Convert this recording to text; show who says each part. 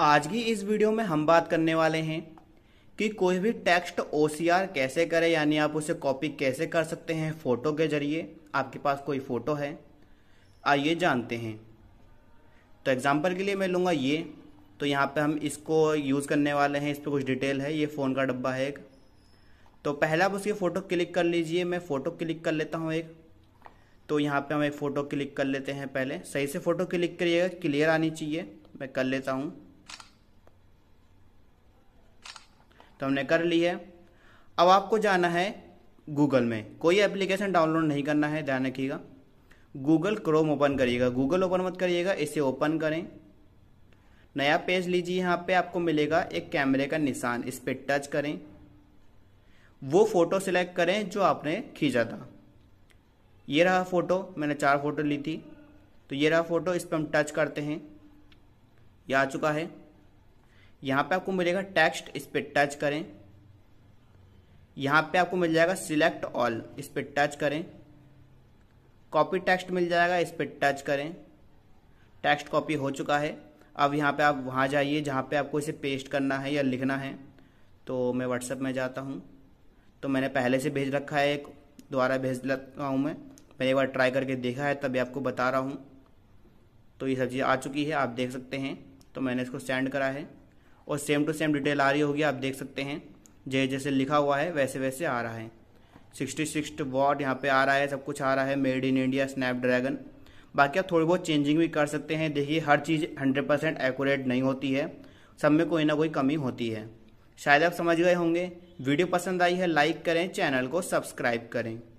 Speaker 1: आज की इस वीडियो में हम बात करने वाले हैं कि कोई भी टेक्स्ट ओ कैसे करें यानी आप उसे कॉपी कैसे कर सकते हैं फ़ोटो के ज़रिए आपके पास कोई फ़ोटो है आइए जानते हैं तो एग्ज़ाम्पल के लिए मैं लूँगा ये तो यहाँ पे हम इसको यूज़ करने वाले हैं इस पर कुछ डिटेल है ये फ़ोन का डब्बा है एक तो पहले आप उसकी फ़ोटो क्लिक कर लीजिए मैं फ़ोटो क्लिक कर लेता हूँ एक तो यहाँ पर हम एक फ़ोटो क्लिक कर लेते हैं पहले सही से फ़ोटो क्लिक करिएगा क्लियर आनी चाहिए मैं कर लेता हूँ तो हमने कर ली है अब आपको जाना है गूगल में कोई एप्लीकेशन डाउनलोड नहीं करना है ध्यान रखिएगा गूगल क्रोम ओपन करिएगा गूगल ओपन मत करिएगा इसे ओपन करें नया पेज लीजिए यहाँ पे आपको मिलेगा एक कैमरे का निशान इस पर टच करें वो फ़ोटो सिलेक्ट करें जो आपने खींचा था ये रहा फ़ोटो मैंने चार फ़ोटो ली थी तो ये रहा फ़ोटो इस पर हम टच करते हैं ये आ चुका है यहाँ पे आपको मिलेगा टेक्स्ट इस पर टच करें यहाँ पे आपको मिल जाएगा सिलेक्ट ऑल इस पर टच करें कॉपी टेक्स्ट मिल जाएगा इस पर टच करें टेक्स्ट कॉपी हो चुका है अब यहाँ पे आप वहाँ जाइए जहाँ पे आपको इसे पेस्ट करना है या लिखना है तो मैं व्हाट्सएप में जाता हूँ तो मैंने पहले से भेज रखा है एक दोबारा भेज रखा हूँ मैं मैंने एक बार ट्राई करके देखा है तभी आपको बता रहा हूँ तो ये सब चीज़ आ चुकी है आप देख सकते हैं तो मैंने इसको सेंड करा है और सेम टू सेम डिटेल आ रही होगी आप देख सकते हैं जय जैसे लिखा हुआ है वैसे वैसे आ रहा है सिक्सटी सिक्स वॉट यहाँ पे आ रहा है सब कुछ आ रहा है मेड इन इंडिया स्नैपड्रैगन बाकी आप थोड़ी बहुत चेंजिंग भी कर सकते हैं देखिए हर चीज़ हंड्रेड परसेंट एकूरेट नहीं होती है सब में कोई ना कोई कमी होती है शायद आप समझ गए होंगे वीडियो पसंद आई है लाइक करें चैनल को सब्सक्राइब करें